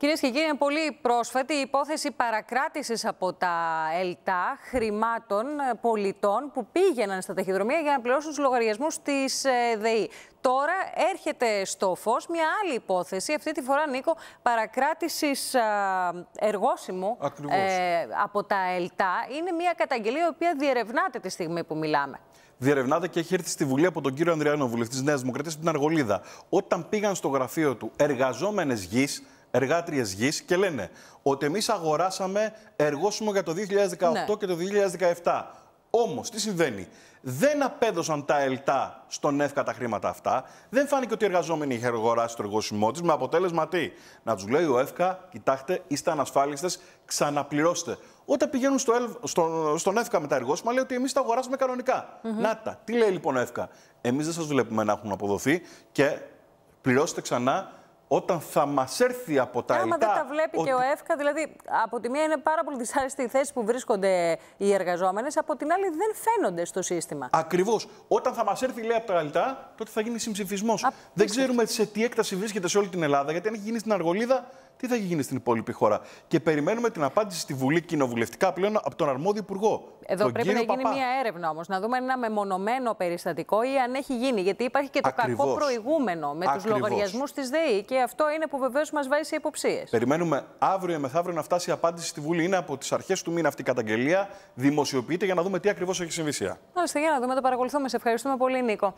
Κυρίες και κύριοι, είναι πολύ πρόσφατη η υπόθεση παρακράτησης από τα ΕΛΤΑ χρημάτων ε, πολιτών που πήγαιναν στα ταχυδρομεία για να πληρώσουν τους λογαριασμούς της ε, ΔΕΗ. Τώρα έρχεται στο φως μια άλλη υπόθεση, αυτή τη φορά Νίκο, παρακράτησης ε, εργόσιμου από τα ΕΛΤΑ. Είναι μια καταγγελία η οποία διερευνάται τη στιγμή που μιλάμε διερευνάται και έχει έρθει στη Βουλή από τον κύριο Ανδριάνο, βουλευτή Νέας Δημοκρατίας, από την Αργολίδα. Όταν πήγαν στο γραφείο του εργαζόμενες γης, εργάτριες γης και λένε ότι εμείς αγοράσαμε εργόσιμο για το 2018 ναι. και το 2017. Όμως, τι συμβαίνει. Δεν απέδωσαν τα ΕΛΤΑ στον ΕΦΚΑ τα χρήματα αυτά. Δεν φάνηκε ότι οι εργαζόμενοι είχαν αγοράσει το εργόσιμό της. Με αποτέλεσμα τι. Να τους λέει ο ΕΦΚΑ, κοιτάξτε, είστε ανασφάλιστες, ξαναπληρώστε. Όταν πηγαίνουν στο, στον, στον ΕΦΚΑ με τα εργόσιμα, λέει ότι εμείς τα αγοράσαμε κανονικά. Mm -hmm. Να Τι λέει λοιπόν ο ΕΦΚΑ. Εμείς δεν σας βλέπουμε να έχουν αποδοθεί και πληρώστε ξανά όταν θα μας έρθει από τα Άμα δεν τα βλέπει και ο ΕΦΚΑ, δηλαδή από τη μία είναι πάρα πολύ δυσάρεστη η θέση που βρίσκονται οι εργαζόμενες, από την άλλη δεν φαίνονται στο σύστημα. Ακριβώς. Όταν θα μας έρθει λέει από τα ΙΤΑ, τότε θα γίνει συμψηφισμός. Δεν ξέρουμε σε τι έκταση βρίσκεται σε όλη την Ελλάδα, γιατί αν έχει γίνει στην Αργολίδα, τι θα γίνει στην υπόλοιπη χώρα. Και περιμένουμε την απάντηση στη Βουλή κοινοβουλευτικά πλέον από τον αρμόδιο υπουργό. Εδώ πρέπει να γίνει μια έρευνα όμως, να δούμε ένα μεμονωμένο περιστατικό ή αν έχει γίνει. Γιατί υπάρχει και το κακό προηγούμενο με τους λογαριασμούς της ΔΕΗ. Και αυτό είναι που βεβαίως μας βάζει σε υποψίες. Περιμένουμε αύριο ή μεθαύριο να φτάσει η απάντηση στη Βουλή. Είναι από τις αρχές του μήνα αυτή η καταγγελία. Δημοσιοποιείται για να δούμε τι ακριβώς έχει συμβεί. Μάλιστα, για να δούμε, το παρακολουθούμε. Σε ευχαριστούμε πολύ, Νίκο.